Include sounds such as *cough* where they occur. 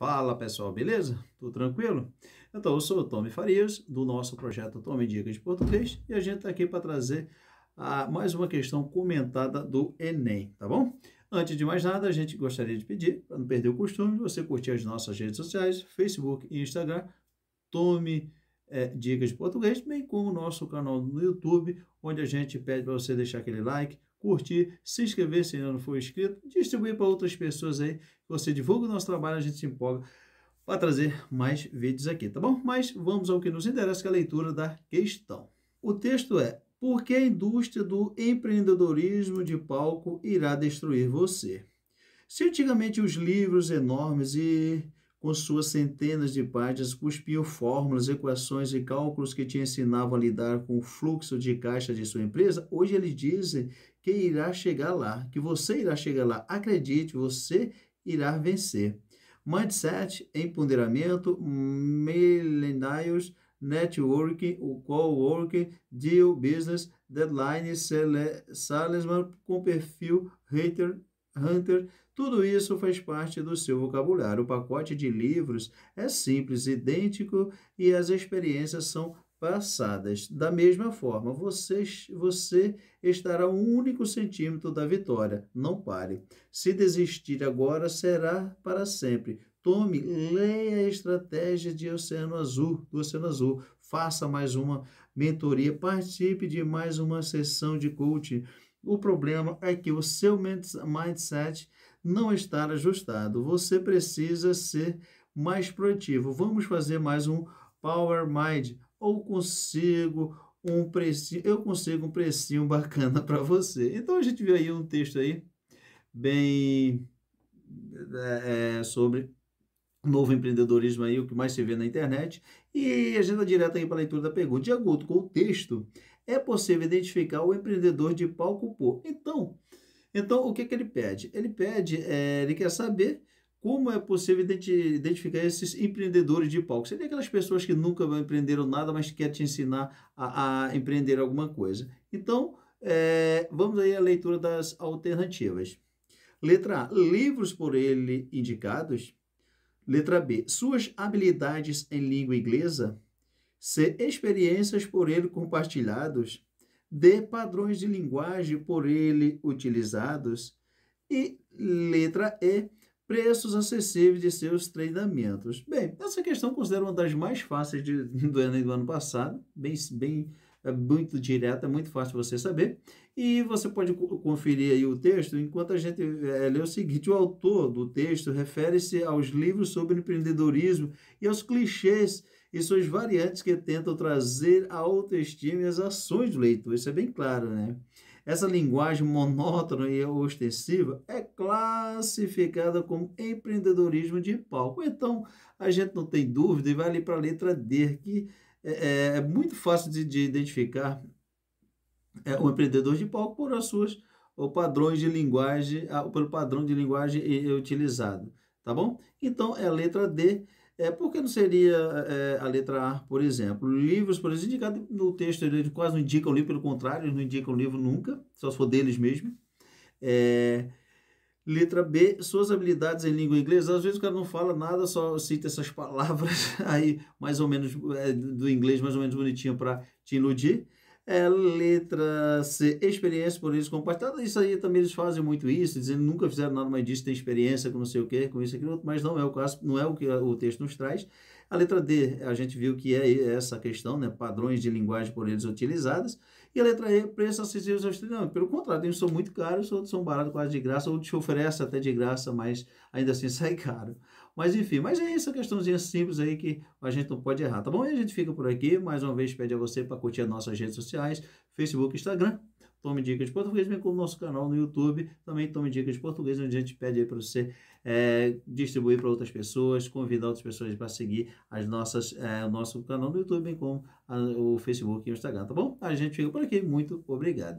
Fala pessoal, beleza? Tudo tranquilo? Então, eu sou o Tommy Farias, do nosso projeto Tome Dicas de Português, e a gente está aqui para trazer ah, mais uma questão comentada do Enem, tá bom? Antes de mais nada, a gente gostaria de pedir, para não perder o costume, você curtir as nossas redes sociais, Facebook e Instagram, Tome é, Dicas de Português, bem como o nosso canal no YouTube, onde a gente pede para você deixar aquele like, curtir, se inscrever se ainda não for inscrito, distribuir para outras pessoas aí, você divulga o nosso trabalho, a gente se empolga para trazer mais vídeos aqui, tá bom? Mas vamos ao que nos interessa, que é a leitura da questão. O texto é: Por que a indústria do empreendedorismo de palco irá destruir você? Se antigamente os livros enormes e com suas centenas de páginas, cuspiam fórmulas, equações e cálculos que te ensinavam a lidar com o fluxo de caixa de sua empresa, hoje eles dizem que irá chegar lá, que você irá chegar lá. Acredite, você irá vencer. Mindset, empoderamento, millennials, networking, o co-working, deal, business, deadline, salesman com perfil, hater, hunter, tudo isso faz parte do seu vocabulário. O pacote de livros é simples, idêntico e as experiências são passadas. Da mesma forma, você, você estará um único centímetro da vitória. Não pare. Se desistir agora, será para sempre. Tome, leia a estratégia de Oceano Azul, do Oceano Azul. Faça mais uma mentoria, participe de mais uma sessão de coaching. O problema é que o seu mindset não está ajustado. Você precisa ser mais proativo. Vamos fazer mais um Power Mind ou consigo um precinho, eu consigo um precinho bacana para você. Então a gente viu aí um texto aí bem é, é, sobre novo empreendedorismo aí, o que mais se vê na internet. E a agenda direto aí para a leitura da pergunta. De acordo com o texto, é possível identificar o empreendedor de palco por. Então, então o que, que ele pede? Ele pede, é, ele quer saber como é possível identificar esses empreendedores de palco? Seria aquelas pessoas que nunca empreenderam nada, mas querem te ensinar a, a empreender alguma coisa. Então, é, vamos aí à leitura das alternativas. Letra A, livros por ele indicados. Letra B, suas habilidades em língua inglesa. C, experiências por ele compartilhados. D, padrões de linguagem por ele utilizados. E letra E, preços acessíveis de seus treinamentos. Bem, essa questão considero uma das mais fáceis de, *laughs* do Enem do ano passado, bem, bem é muito direta, é muito fácil você saber. E você pode conferir aí o texto enquanto a gente é, lê o seguinte: o autor do texto refere-se aos livros sobre empreendedorismo e aos clichês e suas variantes que tentam trazer a autoestima e as ações do leitor. Isso é bem claro, né? Essa linguagem monótona e ostensiva é classificada como empreendedorismo de palco. Então, a gente não tem dúvida e vai ali para a letra D, que é, é, é muito fácil de, de identificar é, o empreendedor de palco por as suas ou padrões de linguagem, pelo padrão de linguagem utilizado, tá bom? Então, é a letra D é, por que não seria é, a letra A, por exemplo? Livros, por exemplo, indicado no texto, eles quase não indicam o livro, pelo contrário, eles não indicam o livro nunca, só se for deles mesmo. É, letra B, suas habilidades em língua inglesa. Às vezes o cara não fala nada, só cita essas palavras *laughs* aí, mais ou menos, é, do inglês, mais ou menos bonitinho para te iludir. É, letra C, experiência por isso compartilhada. Isso aí também eles fazem muito isso, dizendo nunca fizeram nada mais disso, tem experiência com não sei o que, com isso aqui, mas não é o caso, não é o que o texto nos traz. A letra D, a gente viu que é essa questão, né? padrões de linguagem por eles utilizadas. E a letra E, preços acessíveis aos estudantes. Pelo contrário, uns são muito caros, outros são baratos, quase de graça, ou te oferece até de graça, mas ainda assim *laughs* sai caro. Mas enfim, mas é essa questãozinha simples aí que a gente não pode errar, tá bom? E a gente fica por aqui. Mais uma vez, pede a você para curtir as nossas redes sociais, Facebook, Instagram. Tome Dicas de Português, bem como o nosso canal no YouTube, também Tome Dicas de Português, onde a gente pede para você é, distribuir para outras pessoas, convidar outras pessoas para seguir as nossas, é, o nosso canal no YouTube, bem como a, o Facebook e o Instagram, tá bom? A gente fica por aqui, muito obrigado.